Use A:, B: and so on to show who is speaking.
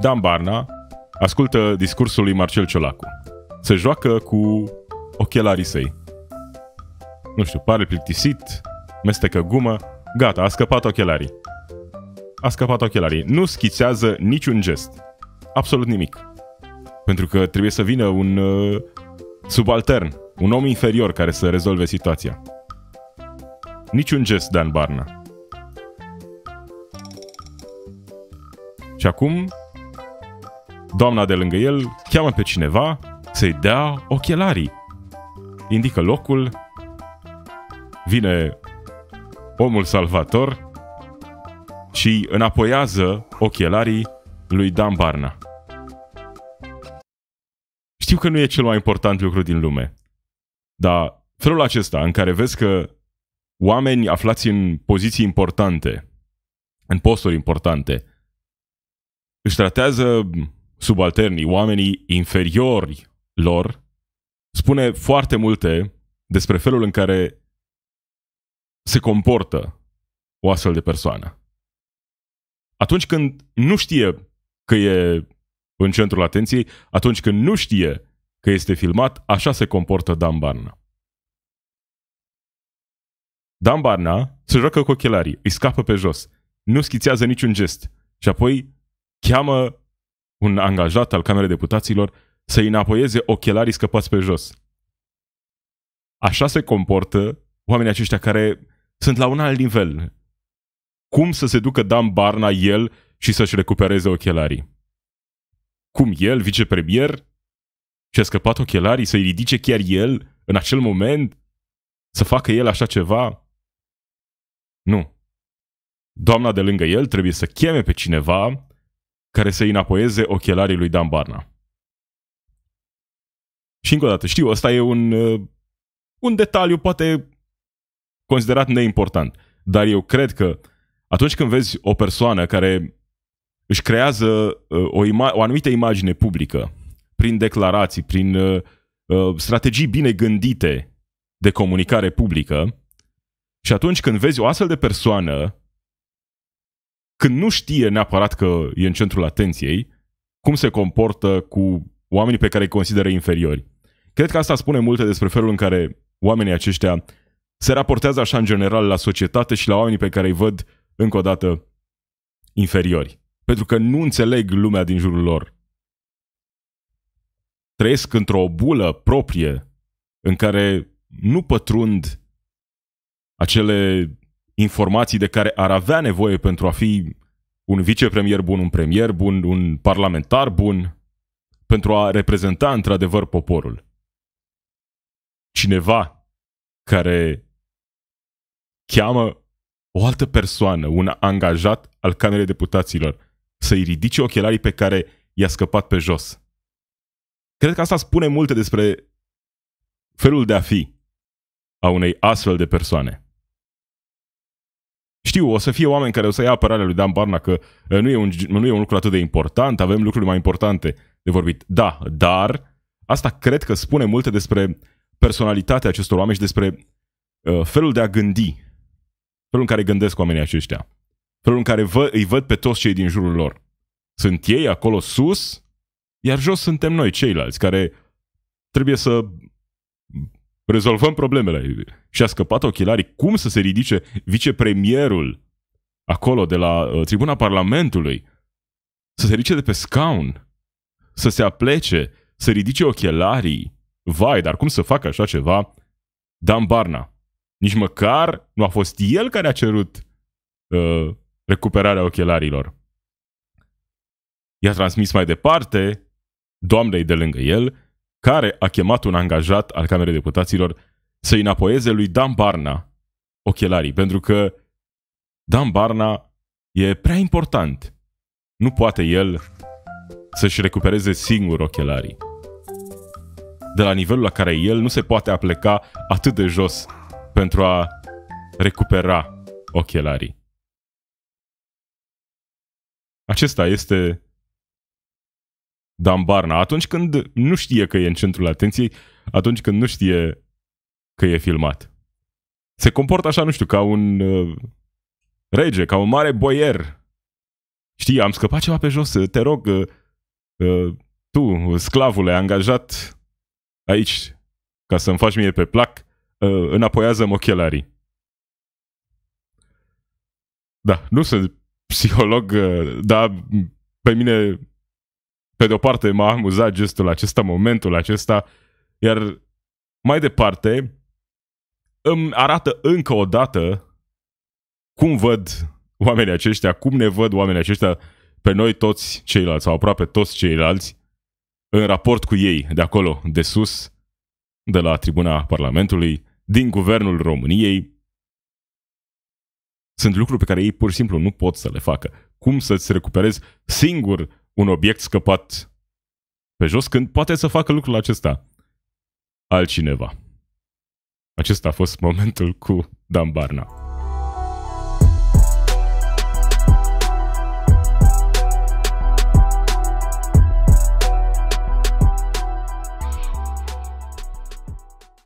A: Dan Barna ascultă discursul lui Marcel Ciolacu. Se joacă cu ochelarii săi. Nu știu, pare plictisit, mestecă gumă, gata, a scăpat ochelarii. A scăpat ochelarii. Nu schițează niciun gest. Absolut nimic. Pentru că trebuie să vină un uh, subaltern, un om inferior care să rezolve situația. Niciun gest, Dan Barna. Și acum, doamna de lângă el cheamă pe cineva să-i dea ochelarii. Indică locul, vine omul salvator și înapoiază ochelarii lui Dan Barna. Știu că nu e cel mai important lucru din lume, dar felul acesta în care vezi că oameni aflați în poziții importante, în posturi importante, își tratează subalternii, oamenii inferiori lor, spune foarte multe despre felul în care se comportă o astfel de persoană. Atunci când nu știe că e în centrul atenției, atunci când nu știe că este filmat, așa se comportă Dan Barna. Dan Barna se joacă cu ochelarii, îi scapă pe jos, nu schițează niciun gest și apoi cheamă un angajat al Camerei Deputaților să înapoieze ochelarii scăpați pe jos. Așa se comportă oamenii aceștia care sunt la un alt nivel. Cum să se ducă Dan Barna el și să-și recupereze ochelarii? Cum el, vicepremier, și-a scăpat ochelarii, să-i ridice chiar el în acel moment? Să facă el așa ceva? Nu. Doamna de lângă el trebuie să cheme pe cineva care să înapoieze ochelarii lui Dan Barna. Și încă o dată, știu, ăsta e un, uh, un detaliu poate considerat neimportant, dar eu cred că atunci când vezi o persoană care își creează uh, o, ima- o anumită imagine publică prin declarații, prin uh, uh, strategii bine gândite de comunicare publică și atunci când vezi o astfel de persoană când nu știe neapărat că e în centrul atenției, cum se comportă cu oamenii pe care îi consideră inferiori. Cred că asta spune multe despre felul în care oamenii aceștia se raportează așa în general la societate și la oamenii pe care îi văd încă o dată inferiori. Pentru că nu înțeleg lumea din jurul lor. Trăiesc într-o bulă proprie în care nu pătrund acele informații de care ar avea nevoie pentru a fi un vicepremier bun, un premier bun, un parlamentar bun, pentru a reprezenta într-adevăr poporul. Cineva care cheamă o altă persoană, un angajat al Camerei Deputaților, să-i ridice ochelarii pe care i-a scăpat pe jos. Cred că asta spune multe despre felul de a fi a unei astfel de persoane știu, o să fie oameni care o să ia apărarea lui Dan Barna că nu e, un, nu e un lucru atât de important, avem lucruri mai importante de vorbit. Da, dar asta cred că spune multe despre personalitatea acestor oameni și despre uh, felul de a gândi, felul în care gândesc oamenii aceștia, felul în care vă, îi văd pe toți cei din jurul lor. Sunt ei acolo sus, iar jos suntem noi ceilalți care trebuie să Rezolvăm problemele. Și a scăpat ochelarii. Cum să se ridice vicepremierul acolo de la uh, tribuna Parlamentului? Să se ridice de pe scaun? Să se aplece? Să ridice ochelarii? Vai, dar cum să facă așa ceva Dan Barna? Nici măcar nu a fost el care a cerut uh, recuperarea ochelarilor. I-a transmis mai departe doamnei de lângă el care a chemat un angajat al Camerei Deputaților să i înapoieze lui Dan Barna ochelarii, pentru că Dan Barna e prea important. Nu poate el să-și recupereze singur ochelarii. De la nivelul la care el nu se poate apleca atât de jos pentru a recupera ochelarii. Acesta este Dan Barna, atunci când nu știe că e în centrul atenției, atunci când nu știe că e filmat. Se comportă așa, nu știu, ca un uh, rege, ca un mare boier. Știi, am scăpat ceva pe jos, te rog, uh, uh, tu, sclavule, angajat aici, ca să-mi faci mie pe plac, uh, înapoiază-mi ochelarii. Da, nu sunt psiholog, uh, dar pe mine pe de-o parte m-a amuzat gestul acesta, momentul acesta, iar mai departe îmi arată încă o dată cum văd oamenii aceștia, cum ne văd oamenii aceștia pe noi toți ceilalți, sau aproape toți ceilalți, în raport cu ei, de acolo, de sus, de la tribuna Parlamentului, din guvernul României. Sunt lucruri pe care ei pur și simplu nu pot să le facă. Cum să-ți recuperezi singur un obiect scăpat pe jos, când poate să facă lucrul acesta altcineva. Acesta a fost momentul cu Dan Barna.